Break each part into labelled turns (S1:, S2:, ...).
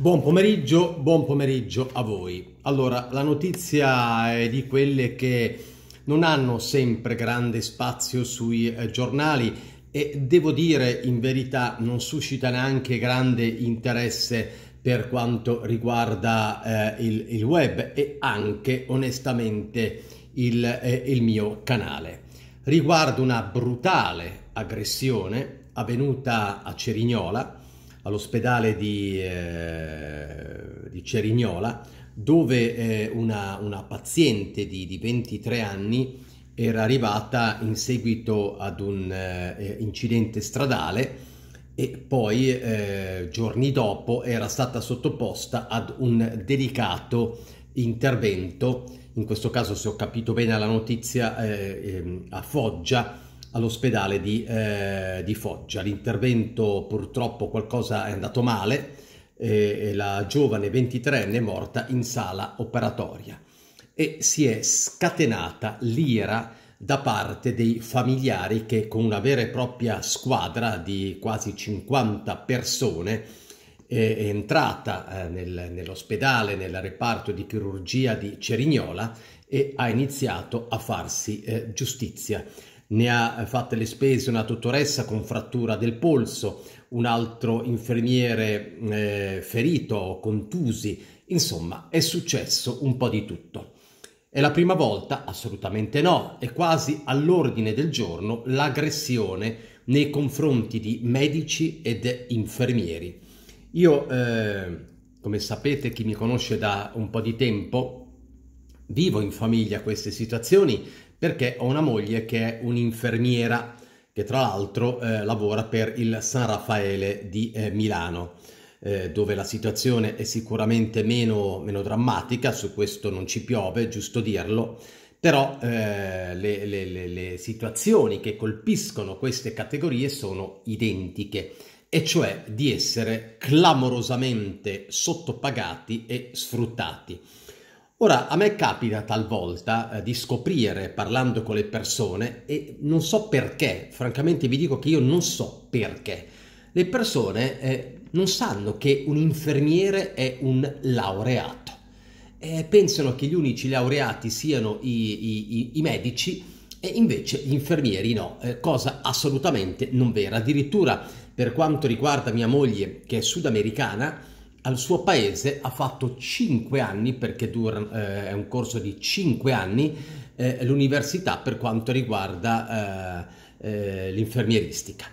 S1: Buon pomeriggio, buon pomeriggio a voi. Allora, la notizia è di quelle che non hanno sempre grande spazio sui eh, giornali e devo dire in verità non suscita neanche grande interesse per quanto riguarda eh, il, il, web e anche onestamente il, eh, il mio canale. Riguardo una brutale aggressione avvenuta a Cerignola, all'ospedale di, eh, di Cerignola, dove eh, una, una, paziente di, di, 23 anni era arrivata in seguito ad un eh, eh incidente stradale e poi eh, giorni dopo era stata sottoposta ad un delicato intervento, in questo caso se ho capito bene la notizia eh, ehm, a Foggia, all'ospedale di, eh, di Foggia. L'intervento purtroppo qualcosa è andato male eh, e la giovane 23enne è morta in sala operatoria e si è scatenata l'ira da parte dei familiari che con una vera e propria squadra di quasi 50 persone è entrata eh, nel, nell'ospedale, nel reparto di chirurgia di Cerignola e ha iniziato a farsi eh, giustizia ne ha fatte le spese una dottoressa con frattura del polso, un altro infermiere eh, ferito, contusi, insomma è successo un po' di tutto. È la prima volta? Assolutamente no, è quasi all'ordine del giorno l'aggressione nei confronti di medici ed infermieri. Io, eh, come sapete, chi mi conosce da un po' di tempo, vivo in famiglia queste situazioni perché ho una moglie che è un'infermiera che tra l'altro eh, lavora per il San Raffaele di eh, Milano, eh, dove la situazione è sicuramente meno, meno, drammatica, su questo non ci piove, è giusto dirlo, però eh, le, le, le, le situazioni che colpiscono queste categorie sono identiche, e cioè di essere clamorosamente sottopagati e sfruttati. Ora, a me capita talvolta eh, di scoprire parlando con le persone e non so perché, francamente vi dico che io non so perché. Le persone eh, non sanno che un infermiere è un laureato. Eh, pensano che gli unici laureati siano i, i, i, i medici e invece gli infermieri no, eh, cosa assolutamente non vera. Addirittura per quanto riguarda mia moglie che è sudamericana, al suo paese ha fatto 5 anni, perché dura, eh, è un corso di 5 anni, eh, l'università per quanto riguarda eh, eh, l'infermieristica.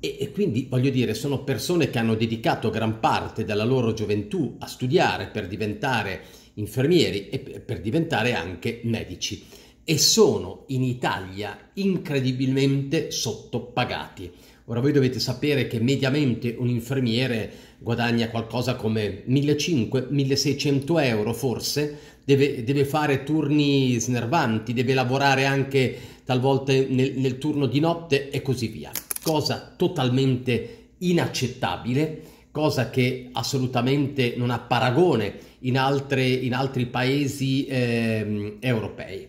S1: E, e quindi voglio dire, sono persone che hanno dedicato gran parte della loro gioventù a studiare per diventare infermieri e per diventare anche medici e sono in Italia incredibilmente sottopagati. Ora voi dovete sapere che mediamente un infermiere guadagna qualcosa come 1500-1600 euro forse, deve, deve, fare turni snervanti, deve lavorare anche talvolta nel, nel turno di notte e così via. Cosa totalmente inaccettabile, cosa che assolutamente non ha paragone in, altre, in altri paesi eh, europei.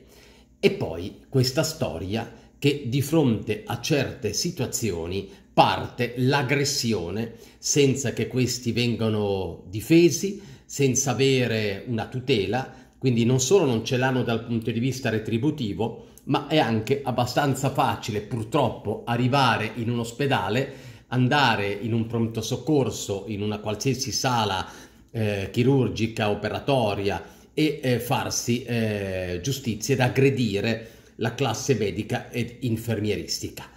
S1: E poi questa storia che di fronte a certe situazioni parte l'aggressione senza che questi vengano difesi, senza avere una tutela, quindi non solo non ce l'hanno dal punto di vista retributivo, ma è anche abbastanza facile purtroppo arrivare in un ospedale, andare in un pronto soccorso, in una qualsiasi sala eh, chirurgica, operatoria e eh, farsi eh, giustizia ed aggredire la classe medica ed infermieristica.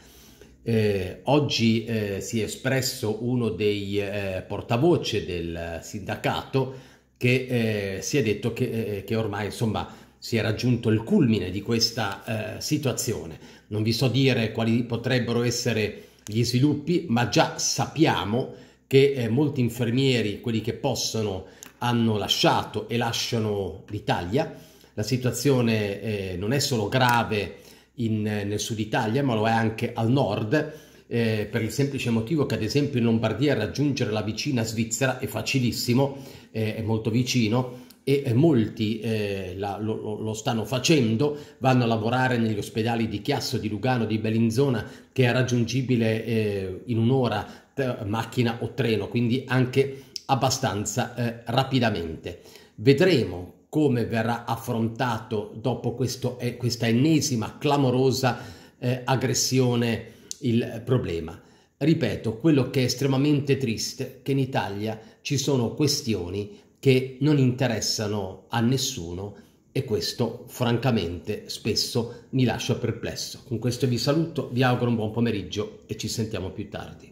S1: Eh, oggi eh, si è espresso uno dei eh, portavoce del sindacato che eh, si è detto che, eh, che ormai insomma, si è raggiunto il culmine di questa eh, situazione. Non vi so dire quali potrebbero essere gli sviluppi, ma già sappiamo che molti infermieri, quelli che possono, hanno lasciato e lasciano l'Italia. La situazione non è solo grave in, nel sud Italia, ma lo è anche al nord, eh, per il semplice motivo che ad esempio in Lombardia raggiungere la vicina Svizzera è facilissimo, eh, è molto vicino e eh, molti eh, la, lo, lo, stanno facendo, vanno a lavorare negli ospedali di Chiasso, di Lugano, di Bellinzona, che è raggiungibile eh, in un'ora macchina o treno, quindi anche abbastanza eh, rapidamente. Vedremo come verrà affrontato dopo questo, eh, questa ennesima clamorosa eh, aggressione il problema. Ripeto, quello che è estremamente triste è che in Italia ci sono questioni che non interessano a nessuno e questo francamente spesso mi lascia perplesso. Con questo vi saluto, vi auguro un buon pomeriggio e ci sentiamo più tardi.